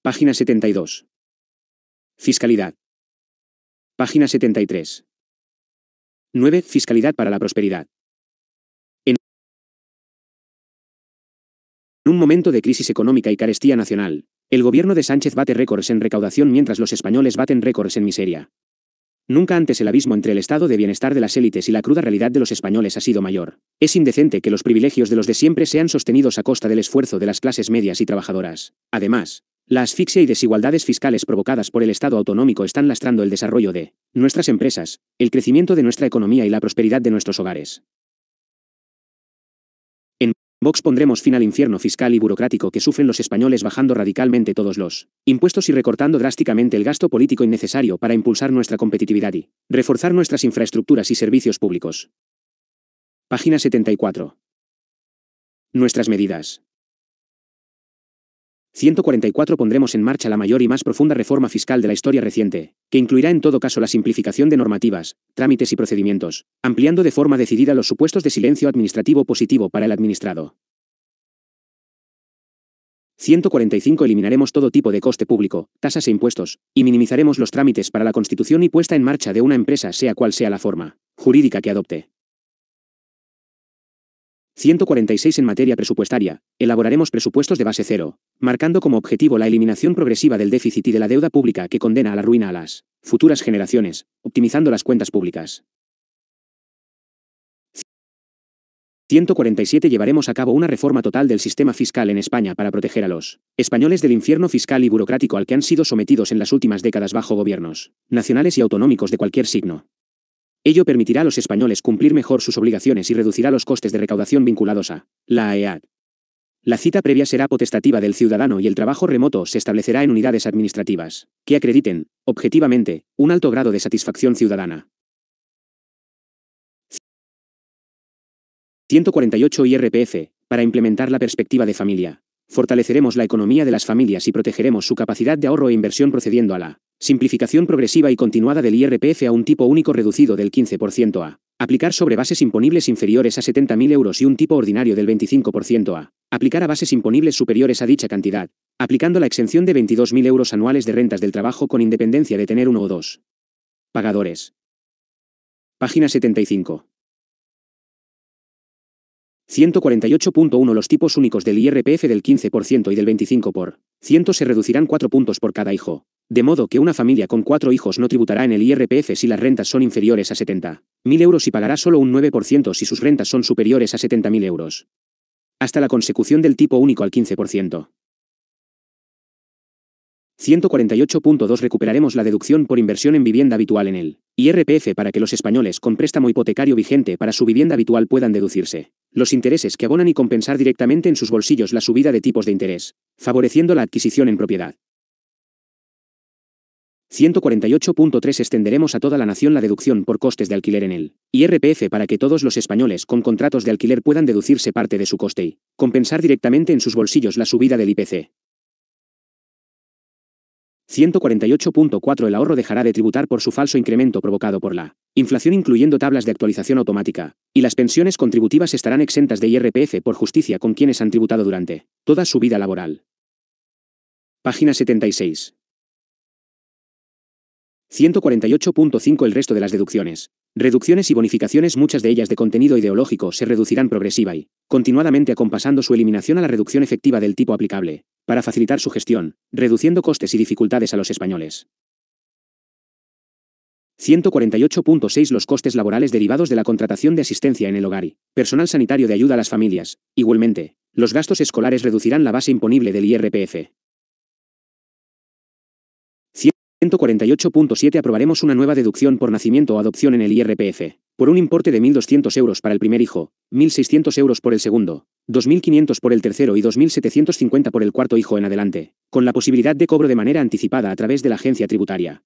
Página 72. Fiscalidad. Página 73. 9. Fiscalidad para la prosperidad. En un momento de crisis económica y carestía nacional, el gobierno de Sánchez bate récords en recaudación mientras los españoles baten récords en miseria. Nunca antes el abismo entre el estado de bienestar de las élites y la cruda realidad de los españoles ha sido mayor. Es indecente que los privilegios de los de siempre sean sostenidos a costa del esfuerzo de las clases medias y trabajadoras. Además, la asfixia y desigualdades fiscales provocadas por el Estado autonómico están lastrando el desarrollo de nuestras empresas, el crecimiento de nuestra economía y la prosperidad de nuestros hogares. En Vox pondremos fin al infierno fiscal y burocrático que sufren los españoles bajando radicalmente todos los impuestos y recortando drásticamente el gasto político innecesario para impulsar nuestra competitividad y reforzar nuestras infraestructuras y servicios públicos. Página 74. Nuestras medidas. 144 pondremos en marcha la mayor y más profunda reforma fiscal de la historia reciente, que incluirá en todo caso la simplificación de normativas, trámites y procedimientos, ampliando de forma decidida los supuestos de silencio administrativo positivo para el administrado. 145 Eliminaremos todo tipo de coste público, tasas e impuestos, y minimizaremos los trámites para la constitución y puesta en marcha de una empresa sea cual sea la forma jurídica que adopte. 146 en materia presupuestaria, elaboraremos presupuestos de base cero, marcando como objetivo la eliminación progresiva del déficit y de la deuda pública que condena a la ruina a las futuras generaciones, optimizando las cuentas públicas. 147 Llevaremos a cabo una reforma total del sistema fiscal en España para proteger a los españoles del infierno fiscal y burocrático al que han sido sometidos en las últimas décadas bajo gobiernos nacionales y autonómicos de cualquier signo. Ello permitirá a los españoles cumplir mejor sus obligaciones y reducirá los costes de recaudación vinculados a la e AEAD. La cita previa será potestativa del ciudadano y el trabajo remoto se establecerá en unidades administrativas, que acrediten, objetivamente, un alto grado de satisfacción ciudadana. 148 IRPF, para implementar la perspectiva de familia. Fortaleceremos la economía de las familias y protegeremos su capacidad de ahorro e inversión procediendo a la simplificación progresiva y continuada del IRPF a un tipo único reducido del 15% a aplicar sobre bases imponibles inferiores a 70.000 euros y un tipo ordinario del 25% a aplicar a bases imponibles superiores a dicha cantidad, aplicando la exención de 22.000 euros anuales de rentas del trabajo con independencia de tener uno o dos pagadores. Página 75. 148.1 Los tipos únicos del IRPF del 15% y del 25 por se reducirán 4 puntos por cada hijo. De modo que una familia con 4 hijos no tributará en el IRPF si las rentas son inferiores a 70.000 euros y pagará solo un 9% si sus rentas son superiores a 70.000 euros. Hasta la consecución del tipo único al 15%. 148.2 Recuperaremos la deducción por inversión en vivienda habitual en el IRPF para que los españoles con préstamo hipotecario vigente para su vivienda habitual puedan deducirse los intereses que abonan y compensar directamente en sus bolsillos la subida de tipos de interés, favoreciendo la adquisición en propiedad. 148.3 Extenderemos a toda la nación la deducción por costes de alquiler en el IRPF para que todos los españoles con contratos de alquiler puedan deducirse parte de su coste y compensar directamente en sus bolsillos la subida del IPC, 148.4 El ahorro dejará de tributar por su falso incremento provocado por la inflación incluyendo tablas de actualización automática, y las pensiones contributivas estarán exentas de IRPF por justicia con quienes han tributado durante toda su vida laboral. Página 76. 148.5 El resto de las deducciones, reducciones y bonificaciones, muchas de ellas de contenido ideológico, se reducirán progresiva y continuadamente acompasando su eliminación a la reducción efectiva del tipo aplicable, para facilitar su gestión, reduciendo costes y dificultades a los españoles. 148.6 Los costes laborales derivados de la contratación de asistencia en el hogar y personal sanitario de ayuda a las familias. Igualmente, los gastos escolares reducirán la base imponible del IRPF. 148.7 Aprobaremos una nueva deducción por nacimiento o adopción en el IRPF por un importe de 1.200 euros para el primer hijo, 1.600 euros por el segundo, 2.500 por el tercero y 2.750 por el cuarto hijo en adelante, con la posibilidad de cobro de manera anticipada a través de la agencia tributaria.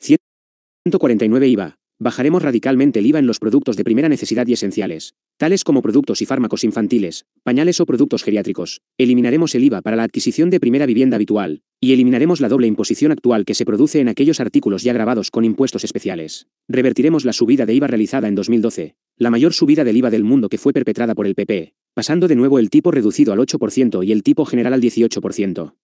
149 IVA, Bajaremos radicalmente el IVA en los productos de primera necesidad y esenciales, tales como productos y fármacos infantiles, pañales o productos geriátricos. Eliminaremos el IVA para la adquisición de primera vivienda habitual, y eliminaremos la doble imposición actual que se produce en aquellos artículos ya grabados con impuestos especiales. Revertiremos la subida de IVA realizada en 2012, la mayor subida del IVA del mundo que fue perpetrada por el PP, pasando de nuevo el tipo reducido al 8% y el tipo general al 18%.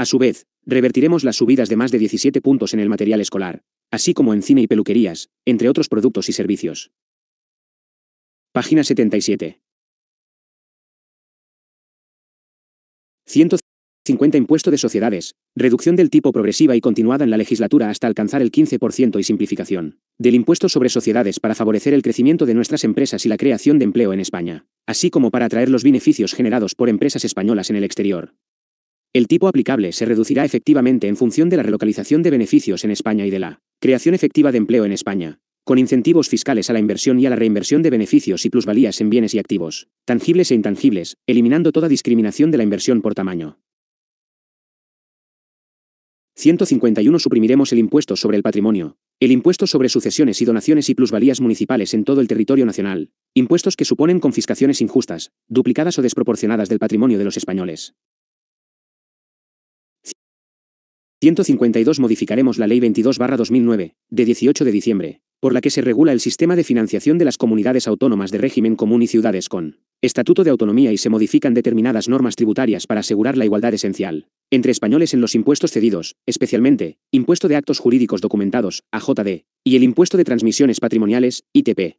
A su vez, revertiremos las subidas de más de 17 puntos en el material escolar, así como en cine y peluquerías, entre otros productos y servicios. Página 77. 150 Impuesto de sociedades, reducción del tipo progresiva y continuada en la legislatura hasta alcanzar el 15% y simplificación del impuesto sobre sociedades para favorecer el crecimiento de nuestras empresas y la creación de empleo en España, así como para atraer los beneficios generados por empresas españolas en el exterior. El tipo aplicable se reducirá efectivamente en función de la relocalización de beneficios en España y de la Creación efectiva de empleo en España. Con incentivos fiscales a la inversión y a la reinversión de beneficios y plusvalías en bienes y activos, tangibles e intangibles, eliminando toda discriminación de la inversión por tamaño. 151 Suprimiremos el impuesto sobre el patrimonio, el impuesto sobre sucesiones y donaciones y plusvalías municipales en todo el territorio nacional, impuestos que suponen confiscaciones injustas, duplicadas o desproporcionadas del patrimonio de los españoles. 152 Modificaremos la Ley 22-2009, de 18 de diciembre, por la que se regula el sistema de financiación de las comunidades autónomas de régimen común y ciudades con Estatuto de Autonomía y se modifican determinadas normas tributarias para asegurar la igualdad esencial entre españoles en los impuestos cedidos, especialmente, impuesto de actos jurídicos documentados, AJD, y el impuesto de transmisiones patrimoniales, ITP.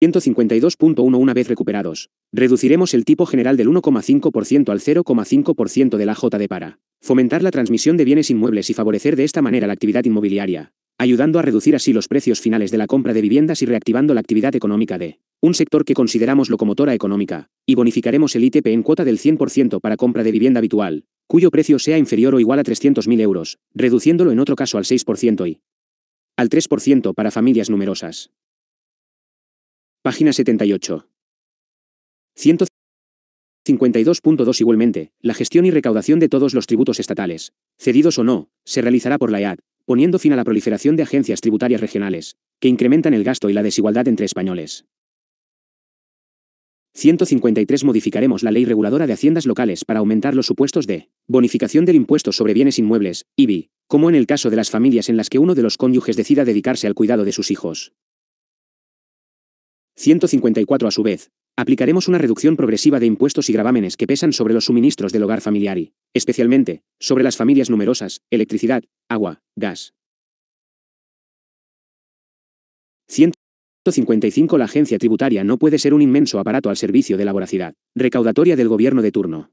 152.1 Una vez recuperados, reduciremos el tipo general del 1,5% al 0,5% de la de para fomentar la transmisión de bienes inmuebles y favorecer de esta manera la actividad inmobiliaria, ayudando a reducir así los precios finales de la compra de viviendas y reactivando la actividad económica de un sector que consideramos locomotora económica, y bonificaremos el ITP en cuota del 100% para compra de vivienda habitual, cuyo precio sea inferior o igual a 300.000 euros, reduciéndolo en otro caso al 6% y al 3% para familias numerosas. Página 78. 152.2 Igualmente, la gestión y recaudación de todos los tributos estatales, cedidos o no, se realizará por la EAD, poniendo fin a la proliferación de agencias tributarias regionales, que incrementan el gasto y la desigualdad entre españoles. 153 Modificaremos la ley reguladora de haciendas locales para aumentar los supuestos de bonificación del impuesto sobre bienes inmuebles, IBI, como en el caso de las familias en las que uno de los cónyuges decida dedicarse al cuidado de sus hijos. 154 a su vez. Aplicaremos una reducción progresiva de impuestos y gravámenes que pesan sobre los suministros del hogar familiar y, especialmente, sobre las familias numerosas, electricidad, agua, gas. 155 La agencia tributaria no puede ser un inmenso aparato al servicio de la voracidad recaudatoria del gobierno de turno.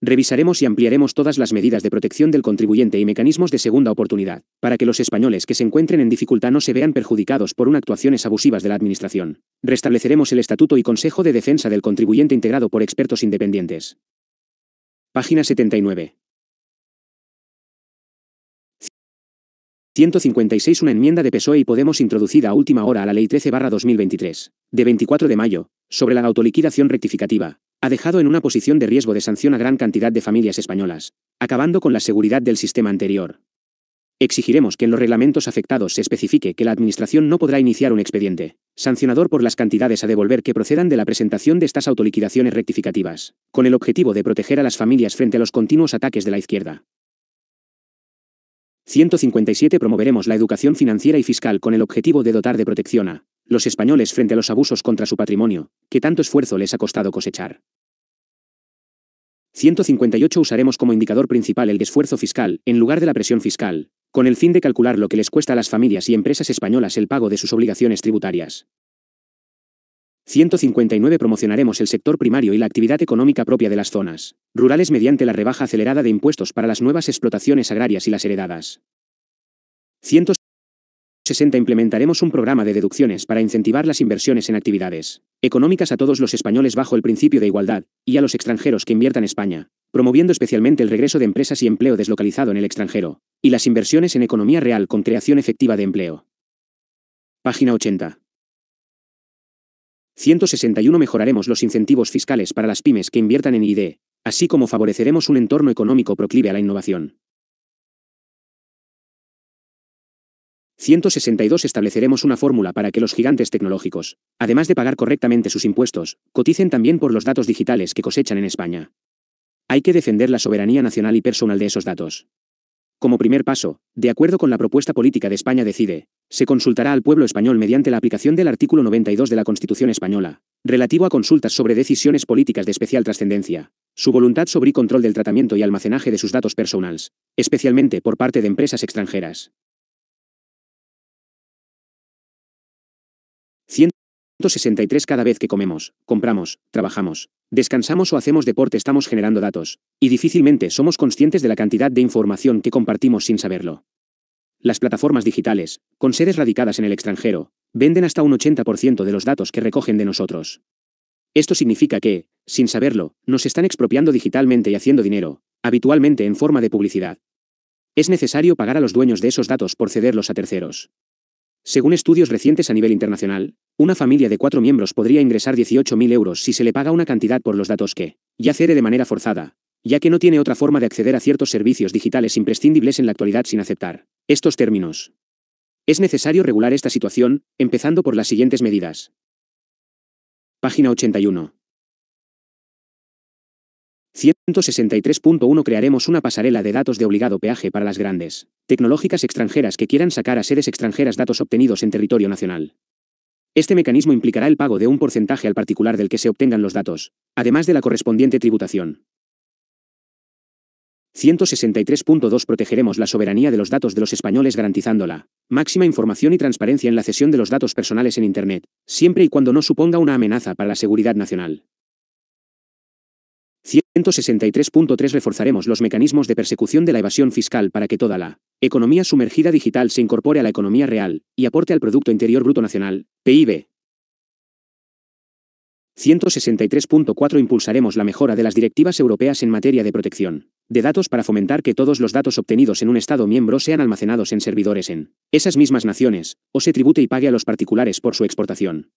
Revisaremos y ampliaremos todas las medidas de protección del contribuyente y mecanismos de segunda oportunidad, para que los españoles que se encuentren en dificultad no se vean perjudicados por unas actuaciones abusivas de la Administración. Restableceremos el Estatuto y Consejo de Defensa del Contribuyente integrado por expertos independientes. Página 79. 156 Una enmienda de PSOE y Podemos introducida a última hora a la Ley 13-2023, de 24 de mayo, sobre la autoliquidación rectificativa, ha dejado en una posición de riesgo de sanción a gran cantidad de familias españolas, acabando con la seguridad del sistema anterior. Exigiremos que en los reglamentos afectados se especifique que la Administración no podrá iniciar un expediente, sancionador por las cantidades a devolver que procedan de la presentación de estas autoliquidaciones rectificativas, con el objetivo de proteger a las familias frente a los continuos ataques de la izquierda, 157 Promoveremos la educación financiera y fiscal con el objetivo de dotar de protección a los españoles frente a los abusos contra su patrimonio, que tanto esfuerzo les ha costado cosechar. 158 Usaremos como indicador principal el esfuerzo fiscal, en lugar de la presión fiscal, con el fin de calcular lo que les cuesta a las familias y empresas españolas el pago de sus obligaciones tributarias. 159 Promocionaremos el sector primario y la actividad económica propia de las zonas rurales mediante la rebaja acelerada de impuestos para las nuevas explotaciones agrarias y las heredadas. 160 Implementaremos un programa de deducciones para incentivar las inversiones en actividades económicas a todos los españoles bajo el principio de igualdad, y a los extranjeros que inviertan España, promoviendo especialmente el regreso de empresas y empleo deslocalizado en el extranjero, y las inversiones en economía real con creación efectiva de empleo. Página 80. 161 Mejoraremos los incentivos fiscales para las pymes que inviertan en ID, así como favoreceremos un entorno económico proclive a la innovación. 162 Estableceremos una fórmula para que los gigantes tecnológicos, además de pagar correctamente sus impuestos, coticen también por los datos digitales que cosechan en España. Hay que defender la soberanía nacional y personal de esos datos. Como primer paso, de acuerdo con la propuesta política de España decide, se consultará al pueblo español mediante la aplicación del artículo 92 de la Constitución española, relativo a consultas sobre decisiones políticas de especial trascendencia, su voluntad sobre y control del tratamiento y almacenaje de sus datos personales, especialmente por parte de empresas extranjeras. 163 Cada vez que comemos, compramos, trabajamos, descansamos o hacemos deporte estamos generando datos, y difícilmente somos conscientes de la cantidad de información que compartimos sin saberlo. Las plataformas digitales, con sedes radicadas en el extranjero, venden hasta un 80% de los datos que recogen de nosotros. Esto significa que, sin saberlo, nos están expropiando digitalmente y haciendo dinero, habitualmente en forma de publicidad. Es necesario pagar a los dueños de esos datos por cederlos a terceros. Según estudios recientes a nivel internacional, una familia de cuatro miembros podría ingresar 18.000 euros si se le paga una cantidad por los datos que ya cede de manera forzada, ya que no tiene otra forma de acceder a ciertos servicios digitales imprescindibles en la actualidad sin aceptar estos términos. Es necesario regular esta situación, empezando por las siguientes medidas. Página 81. 163.1 Crearemos una pasarela de datos de obligado peaje para las grandes tecnológicas extranjeras que quieran sacar a seres extranjeras datos obtenidos en territorio nacional. Este mecanismo implicará el pago de un porcentaje al particular del que se obtengan los datos, además de la correspondiente tributación. 163.2 Protegeremos la soberanía de los datos de los españoles garantizando la Máxima información y transparencia en la cesión de los datos personales en Internet, siempre y cuando no suponga una amenaza para la seguridad nacional. 163.3 Reforzaremos los mecanismos de persecución de la evasión fiscal para que toda la economía sumergida digital se incorpore a la economía real y aporte al Producto Interior Bruto Nacional, PIB. 163.4 Impulsaremos la mejora de las directivas europeas en materia de protección de datos para fomentar que todos los datos obtenidos en un Estado miembro sean almacenados en servidores en esas mismas naciones, o se tribute y pague a los particulares por su exportación.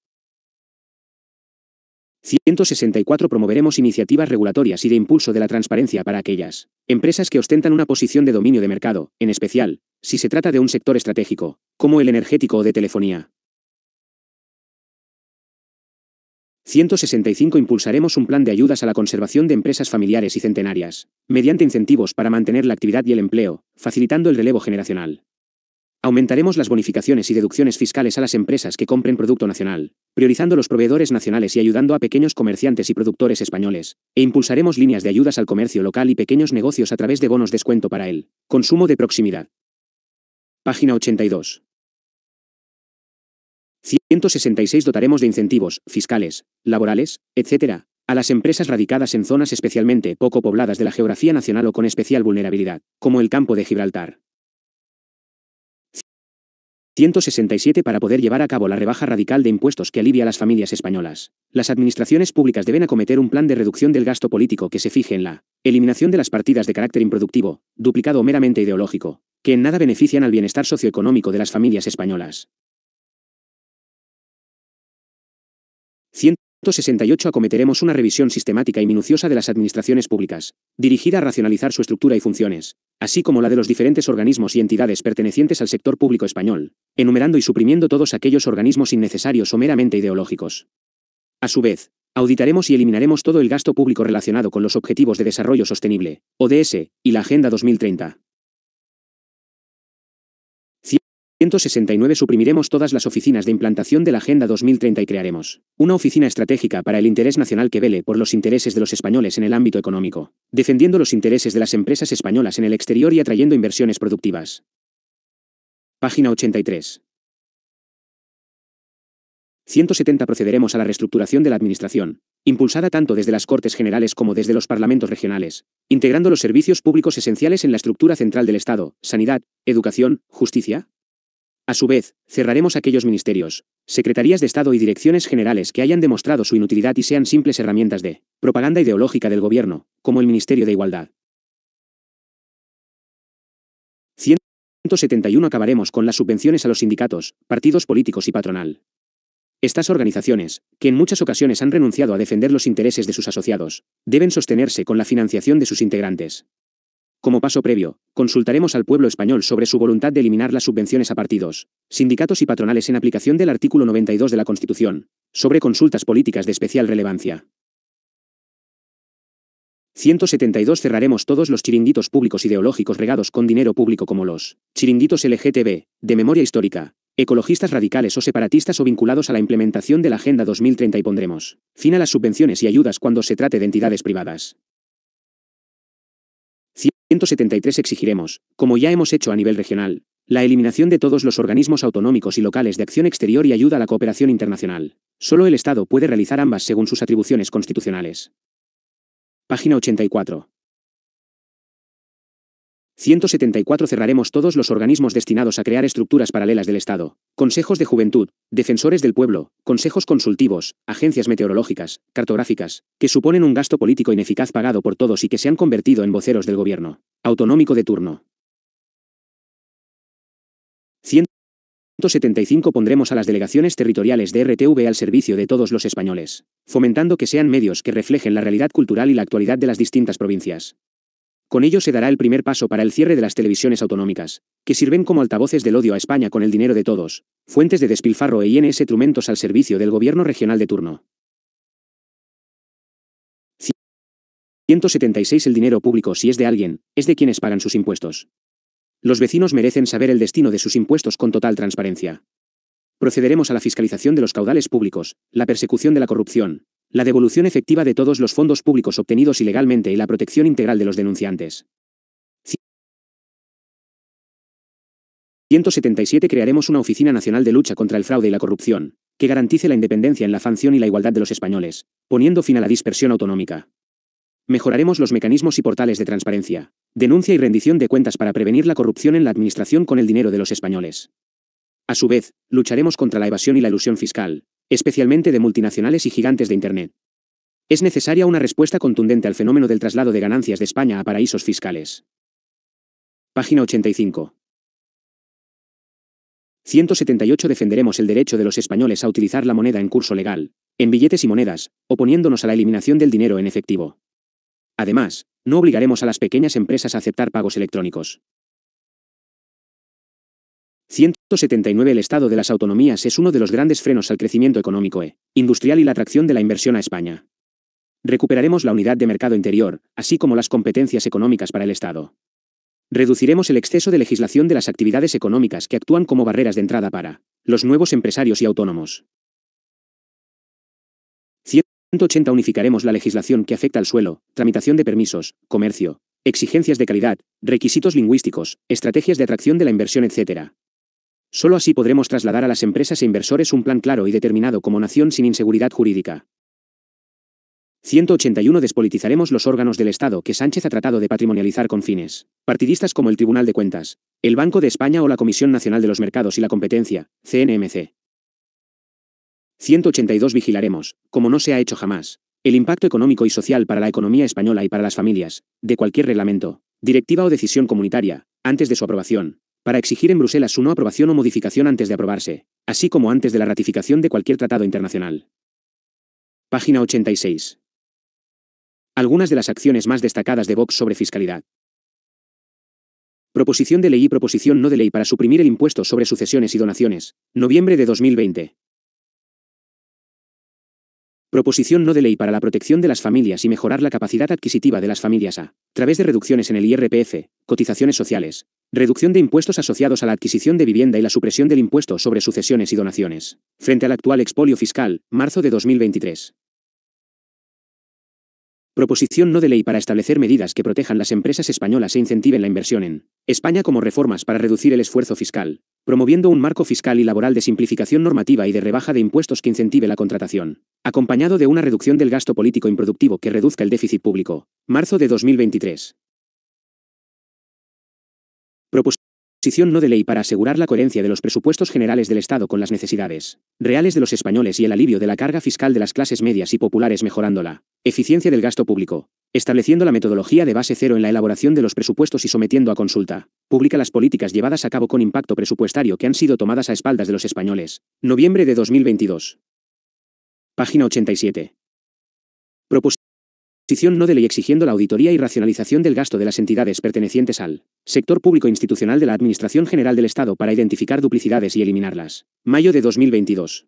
164 Promoveremos iniciativas regulatorias y de impulso de la transparencia para aquellas empresas que ostentan una posición de dominio de mercado, en especial, si se trata de un sector estratégico, como el energético o de telefonía. 165 Impulsaremos un plan de ayudas a la conservación de empresas familiares y centenarias, mediante incentivos para mantener la actividad y el empleo, facilitando el relevo generacional. Aumentaremos las bonificaciones y deducciones fiscales a las empresas que compren producto nacional, priorizando los proveedores nacionales y ayudando a pequeños comerciantes y productores españoles, e impulsaremos líneas de ayudas al comercio local y pequeños negocios a través de bonos descuento para el consumo de proximidad. Página 82. 166 Dotaremos de incentivos fiscales, laborales, etc., a las empresas radicadas en zonas especialmente poco pobladas de la geografía nacional o con especial vulnerabilidad, como el campo de Gibraltar. 167 Para poder llevar a cabo la rebaja radical de impuestos que alivia a las familias españolas, las administraciones públicas deben acometer un plan de reducción del gasto político que se fije en la eliminación de las partidas de carácter improductivo, duplicado o meramente ideológico, que en nada benefician al bienestar socioeconómico de las familias españolas. 68 Acometeremos una revisión sistemática y minuciosa de las administraciones públicas, dirigida a racionalizar su estructura y funciones, así como la de los diferentes organismos y entidades pertenecientes al sector público español, enumerando y suprimiendo todos aquellos organismos innecesarios o meramente ideológicos. A su vez, auditaremos y eliminaremos todo el gasto público relacionado con los Objetivos de Desarrollo Sostenible, ODS, y la Agenda 2030. 169 Suprimiremos todas las oficinas de implantación de la Agenda 2030 y crearemos una oficina estratégica para el interés nacional que vele por los intereses de los españoles en el ámbito económico, defendiendo los intereses de las empresas españolas en el exterior y atrayendo inversiones productivas. Página 83. 170 Procederemos a la reestructuración de la Administración, impulsada tanto desde las Cortes Generales como desde los Parlamentos regionales, integrando los servicios públicos esenciales en la estructura central del Estado, sanidad, educación, justicia, a su vez, cerraremos aquellos ministerios, secretarías de Estado y direcciones generales que hayan demostrado su inutilidad y sean simples herramientas de propaganda ideológica del gobierno, como el Ministerio de Igualdad. 171 acabaremos con las subvenciones a los sindicatos, partidos políticos y patronal. Estas organizaciones, que en muchas ocasiones han renunciado a defender los intereses de sus asociados, deben sostenerse con la financiación de sus integrantes. Como paso previo, consultaremos al pueblo español sobre su voluntad de eliminar las subvenciones a partidos, sindicatos y patronales en aplicación del artículo 92 de la Constitución, sobre consultas políticas de especial relevancia. 172 Cerraremos todos los chiringuitos públicos ideológicos regados con dinero público como los chiringuitos LGTB, de memoria histórica, ecologistas radicales o separatistas o vinculados a la implementación de la Agenda 2030 y pondremos fin a las subvenciones y ayudas cuando se trate de entidades privadas. 173 exigiremos, como ya hemos hecho a nivel regional, la eliminación de todos los organismos autonómicos y locales de acción exterior y ayuda a la cooperación internacional. Solo el Estado puede realizar ambas según sus atribuciones constitucionales. Página 84. 174 Cerraremos todos los organismos destinados a crear estructuras paralelas del Estado, consejos de juventud, defensores del pueblo, consejos consultivos, agencias meteorológicas, cartográficas, que suponen un gasto político ineficaz pagado por todos y que se han convertido en voceros del gobierno autonómico de turno. 175 pondremos a las delegaciones territoriales de RTV al servicio de todos los españoles, fomentando que sean medios que reflejen la realidad cultural y la actualidad de las distintas provincias, con ello se dará el primer paso para el cierre de las televisiones autonómicas, que sirven como altavoces del odio a España con el dinero de todos, fuentes de despilfarro e INS trumentos al servicio del gobierno regional de turno. 176 El dinero público si es de alguien, es de quienes pagan sus impuestos. Los vecinos merecen saber el destino de sus impuestos con total transparencia. Procederemos a la fiscalización de los caudales públicos, la persecución de la corrupción, la devolución efectiva de todos los fondos públicos obtenidos ilegalmente y la protección integral de los denunciantes. 177 crearemos una Oficina Nacional de Lucha contra el Fraude y la Corrupción, que garantice la independencia en la función y la igualdad de los españoles, poniendo fin a la dispersión autonómica. Mejoraremos los mecanismos y portales de transparencia, denuncia y rendición de cuentas para prevenir la corrupción en la administración con el dinero de los españoles. A su vez, lucharemos contra la evasión y la ilusión fiscal, especialmente de multinacionales y gigantes de Internet. Es necesaria una respuesta contundente al fenómeno del traslado de ganancias de España a paraísos fiscales. Página 85. 178 Defenderemos el derecho de los españoles a utilizar la moneda en curso legal, en billetes y monedas, oponiéndonos a la eliminación del dinero en efectivo. Además, no obligaremos a las pequeñas empresas a aceptar pagos electrónicos. 179 El estado de las autonomías es uno de los grandes frenos al crecimiento económico e industrial y la atracción de la inversión a España. Recuperaremos la unidad de mercado interior, así como las competencias económicas para el Estado. Reduciremos el exceso de legislación de las actividades económicas que actúan como barreras de entrada para los nuevos empresarios y autónomos. 180 Unificaremos la legislación que afecta al suelo, tramitación de permisos, comercio, exigencias de calidad, requisitos lingüísticos, estrategias de atracción de la inversión, etc. Solo así podremos trasladar a las empresas e inversores un plan claro y determinado como nación sin inseguridad jurídica. 181 Despolitizaremos los órganos del Estado que Sánchez ha tratado de patrimonializar con fines partidistas como el Tribunal de Cuentas, el Banco de España o la Comisión Nacional de los Mercados y la Competencia, CNMC. 182 Vigilaremos, como no se ha hecho jamás, el impacto económico y social para la economía española y para las familias, de cualquier reglamento, directiva o decisión comunitaria, antes de su aprobación, para exigir en Bruselas su no aprobación o modificación antes de aprobarse, así como antes de la ratificación de cualquier tratado internacional. Página 86. Algunas de las acciones más destacadas de Vox sobre fiscalidad. Proposición de ley y proposición no de ley para suprimir el impuesto sobre sucesiones y donaciones, noviembre de 2020. Proposición no de ley para la protección de las familias y mejorar la capacidad adquisitiva de las familias a través de reducciones en el IRPF, cotizaciones sociales, reducción de impuestos asociados a la adquisición de vivienda y la supresión del impuesto sobre sucesiones y donaciones. Frente al actual expolio fiscal, marzo de 2023. Proposición no de ley para establecer medidas que protejan las empresas españolas e incentiven la inversión en España como reformas para reducir el esfuerzo fiscal, promoviendo un marco fiscal y laboral de simplificación normativa y de rebaja de impuestos que incentive la contratación, acompañado de una reducción del gasto político improductivo que reduzca el déficit público. Marzo de 2023. Posición no de ley para asegurar la coherencia de los presupuestos generales del Estado con las necesidades reales de los españoles y el alivio de la carga fiscal de las clases medias y populares mejorándola. Eficiencia del gasto público. Estableciendo la metodología de base cero en la elaboración de los presupuestos y sometiendo a consulta pública las políticas llevadas a cabo con impacto presupuestario que han sido tomadas a espaldas de los españoles. Noviembre de 2022. Página 87 no de ley exigiendo la auditoría y racionalización del gasto de las entidades pertenecientes al sector público institucional de la Administración General del Estado para identificar duplicidades y eliminarlas. Mayo de 2022.